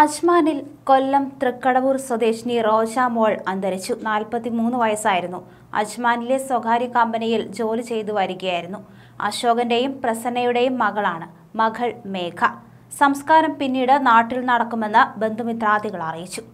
അജ്മാനിൽ കൊല്ലം തൃക്കടവൂർ സ്വദേശിനി റോഷ മോൾ അന്തരിച്ചു നാൽപ്പത്തിമൂന്ന് വയസ്സായിരുന്നു അജ്മാനിലെ സ്വകാര്യ കമ്പനിയിൽ ജോലി ചെയ്തു വരികയായിരുന്നു അശോകന്റെയും പ്രസന്നയുടെയും മകളാണ് മകൾ മേഘ സംസ്കാരം പിന്നീട് നാട്ടിൽ നടക്കുമെന്ന് ബന്ധുമിത്രാദികൾ അറിയിച്ചു